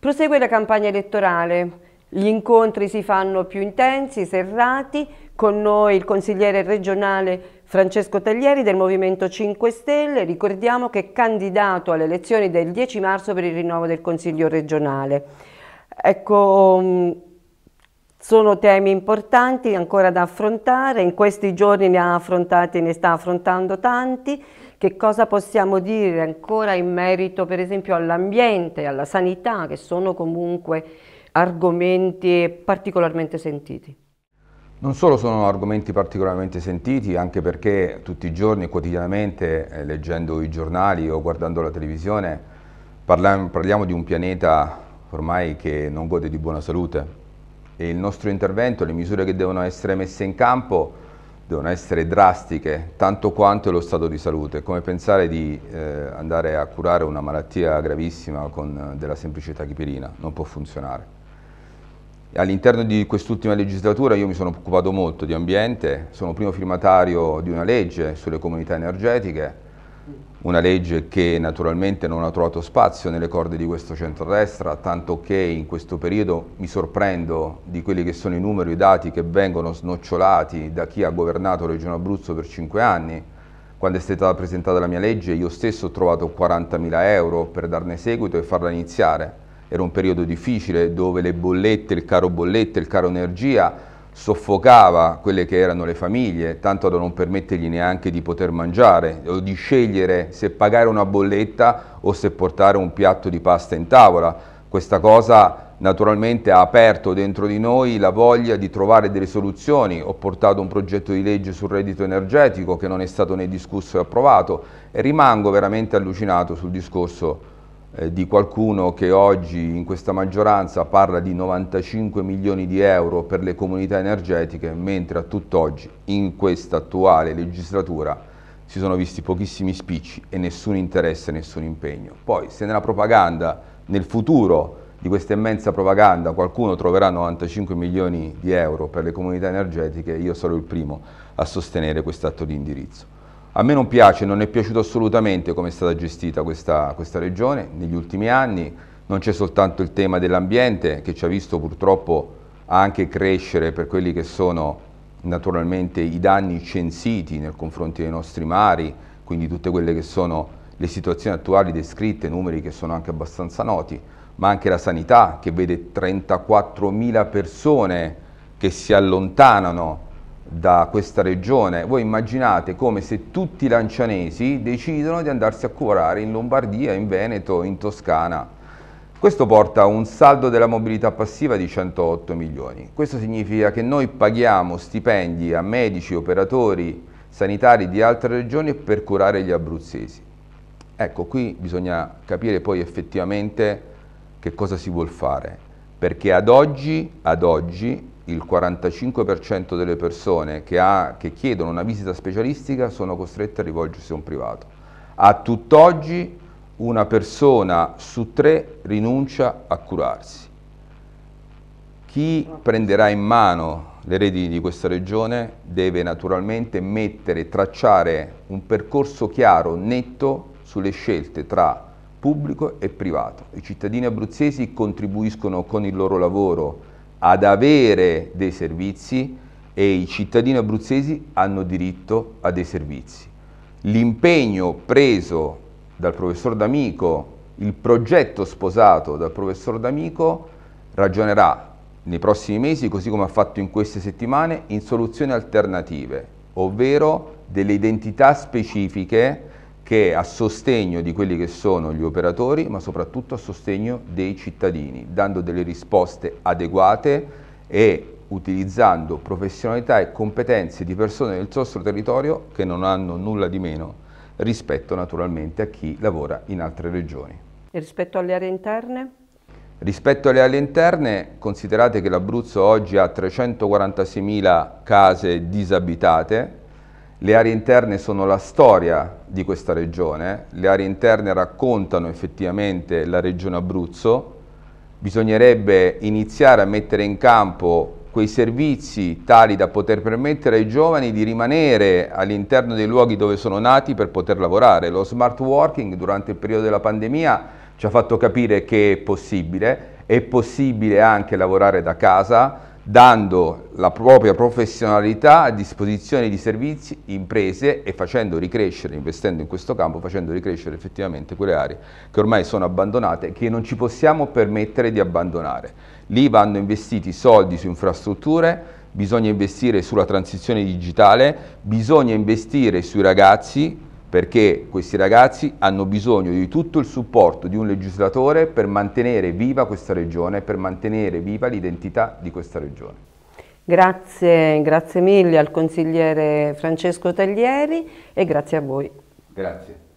Prosegue la campagna elettorale. Gli incontri si fanno più intensi, serrati, con noi il consigliere regionale Francesco Taglieri del Movimento 5 Stelle, ricordiamo che è candidato alle elezioni del 10 marzo per il rinnovo del Consiglio regionale. Ecco, sono temi importanti ancora da affrontare, in questi giorni ne ha affrontati, e ne sta affrontando tanti. Che cosa possiamo dire ancora in merito per esempio all'ambiente, alla sanità, che sono comunque argomenti particolarmente sentiti? Non solo sono argomenti particolarmente sentiti, anche perché tutti i giorni, quotidianamente, eh, leggendo i giornali o guardando la televisione, parliamo, parliamo di un pianeta ormai che non gode di buona salute, il nostro intervento, le misure che devono essere messe in campo devono essere drastiche, tanto quanto lo stato di salute. È come pensare di eh, andare a curare una malattia gravissima con eh, della semplice tachipirina, non può funzionare. All'interno di quest'ultima legislatura io mi sono occupato molto di ambiente, sono primo firmatario di una legge sulle comunità energetiche, una legge che naturalmente non ha trovato spazio nelle corde di questo centrodestra, tanto che in questo periodo mi sorprendo di quelli che sono i numeri e i dati che vengono snocciolati da chi ha governato Regione Abruzzo per cinque anni. Quando è stata presentata la mia legge io stesso ho trovato 40.000 euro per darne seguito e farla iniziare. Era un periodo difficile dove le bollette, il caro bollette, il caro energia soffocava quelle che erano le famiglie, tanto da non permettergli neanche di poter mangiare o di scegliere se pagare una bolletta o se portare un piatto di pasta in tavola. Questa cosa naturalmente ha aperto dentro di noi la voglia di trovare delle soluzioni. Ho portato un progetto di legge sul reddito energetico che non è stato né discusso né approvato e rimango veramente allucinato sul discorso eh, di qualcuno che oggi in questa maggioranza parla di 95 milioni di euro per le comunità energetiche, mentre a tutt'oggi in questa attuale legislatura si sono visti pochissimi spicci e nessun interesse, nessun impegno. Poi se nella propaganda, nel futuro di questa immensa propaganda qualcuno troverà 95 milioni di euro per le comunità energetiche, io sarò il primo a sostenere questo atto di indirizzo. A me non piace, non è piaciuto assolutamente come è stata gestita questa, questa regione negli ultimi anni, non c'è soltanto il tema dell'ambiente che ci ha visto purtroppo anche crescere per quelli che sono naturalmente i danni censiti nei confronti dei nostri mari, quindi tutte quelle che sono le situazioni attuali descritte, numeri che sono anche abbastanza noti, ma anche la sanità che vede 34.000 persone che si allontanano da questa regione. Voi immaginate come se tutti i lancianesi decidono di andarsi a curare in Lombardia, in Veneto, in Toscana. Questo porta a un saldo della mobilità passiva di 108 milioni. Questo significa che noi paghiamo stipendi a medici, operatori sanitari di altre regioni per curare gli abruzzesi. Ecco, qui bisogna capire poi effettivamente che cosa si vuol fare, perché ad oggi, ad oggi il 45% delle persone che, ha, che chiedono una visita specialistica sono costrette a rivolgersi a un privato. A tutt'oggi una persona su tre rinuncia a curarsi. Chi prenderà in mano le redini di questa regione deve naturalmente mettere, tracciare un percorso chiaro, netto sulle scelte tra pubblico e privato. I cittadini abruzzesi contribuiscono con il loro lavoro ad avere dei servizi e i cittadini abruzzesi hanno diritto a dei servizi. L'impegno preso dal professor D'Amico, il progetto sposato dal professor D'Amico, ragionerà nei prossimi mesi, così come ha fatto in queste settimane, in soluzioni alternative, ovvero delle identità specifiche che è a sostegno di quelli che sono gli operatori, ma soprattutto a sostegno dei cittadini, dando delle risposte adeguate e utilizzando professionalità e competenze di persone del nostro territorio che non hanno nulla di meno rispetto naturalmente a chi lavora in altre regioni. E rispetto alle aree interne? Rispetto alle aree interne, considerate che l'Abruzzo oggi ha 346.000 case disabitate, le aree interne sono la storia di questa regione, le aree interne raccontano effettivamente la regione Abruzzo, bisognerebbe iniziare a mettere in campo quei servizi tali da poter permettere ai giovani di rimanere all'interno dei luoghi dove sono nati per poter lavorare. Lo smart working durante il periodo della pandemia ci ha fatto capire che è possibile, è possibile anche lavorare da casa, dando la propria professionalità a disposizione di servizi, imprese e facendo ricrescere, investendo in questo campo, facendo ricrescere effettivamente quelle aree che ormai sono abbandonate e che non ci possiamo permettere di abbandonare. Lì vanno investiti soldi su infrastrutture, bisogna investire sulla transizione digitale, bisogna investire sui ragazzi, perché questi ragazzi hanno bisogno di tutto il supporto di un legislatore per mantenere viva questa regione, per mantenere viva l'identità di questa regione. Grazie, grazie mille al consigliere Francesco Taglieri e grazie a voi. Grazie.